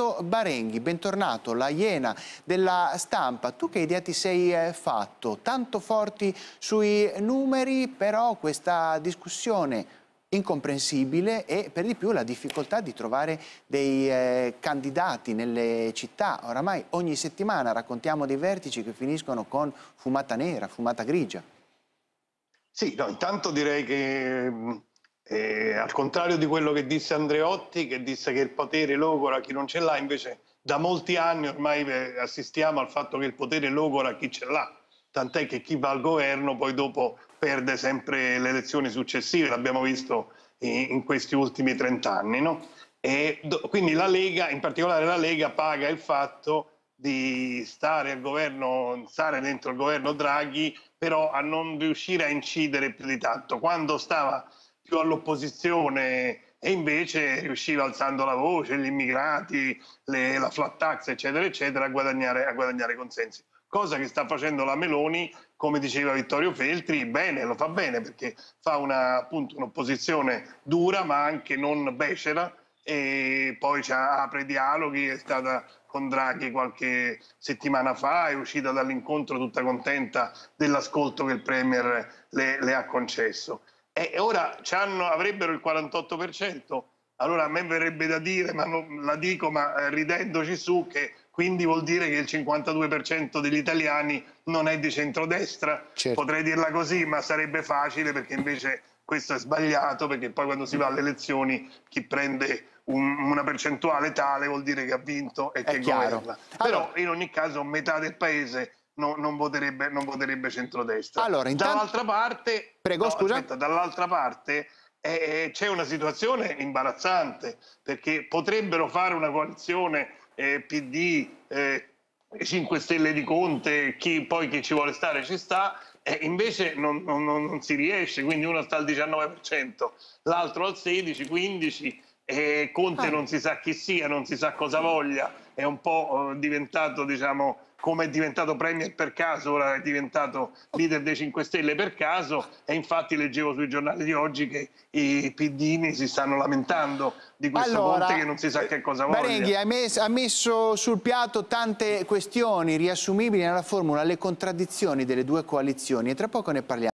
Riccardo Barenghi, bentornato, la Iena della stampa. Tu che idea ti sei eh, fatto? Tanto forti sui numeri, però questa discussione incomprensibile e per di più la difficoltà di trovare dei eh, candidati nelle città. Oramai ogni settimana raccontiamo dei vertici che finiscono con fumata nera, fumata grigia. Sì, no, intanto direi che mm, e, eh, al contrario di quello che disse Andreotti, che disse che il potere logora chi non ce l'ha, invece da molti anni ormai eh, assistiamo al fatto che il potere logora chi ce l'ha, tant'è che chi va al governo poi dopo perde sempre le elezioni successive, l'abbiamo visto in, in questi ultimi trent'anni. No? E, quindi la Lega, in particolare la Lega, paga il fatto di stare, al governo, stare dentro il governo Draghi, però a non riuscire a incidere più di tanto. Quando stava più all'opposizione e invece riusciva alzando la voce, gli immigrati, le, la flat tax, eccetera, eccetera, a guadagnare, a guadagnare consensi. Cosa che sta facendo la Meloni, come diceva Vittorio Feltri, bene, lo fa bene perché fa una, appunto, un'opposizione dura ma anche non becera e poi apre dialoghi, è stata con Draghi qualche settimana fa, è uscita dall'incontro tutta contenta dell'ascolto che il Premier le, le ha concesso e ora avrebbero il 48%. Allora a me verrebbe da dire, ma non, la dico ma eh, ridendoci su, che quindi vuol dire che il 52% degli italiani non è di centrodestra. Certo. Potrei dirla così, ma sarebbe facile perché invece questo è sbagliato, perché poi quando si va alle elezioni chi prende un, una percentuale tale vuol dire che ha vinto e è che chiaro. governa. Però allora... in ogni caso metà del paese no, non, voterebbe, non voterebbe centrodestra. Allora, intanto... Dall'altra parte... Prego, no, scusa. Aspetta, dall'altra parte eh, eh c'è una situazione imbarazzante, perché potrebbero fare una coalizione eh, PD... Eh, 5 Stelle di Conte, chi poi chi ci vuole stare ci sta, E invece non, non, non, si riesce, quindi uno sta al 19%, l'altro al 16-15%, eh, Conte ah. non si sa chi sia, non si sa cosa voglia, è un po' eh, diventato diciamo, come è diventato premier per caso, ora è diventato leader dei 5 Stelle per caso e infatti leggevo sui giornali di oggi che i pidini si stanno lamentando di questo allora, Conte che non si sa che eh, cosa vuole. Barenghi ha messo sul piatto tante questioni riassumibili nella formula le contraddizioni delle due coalizioni e tra poco ne parliamo.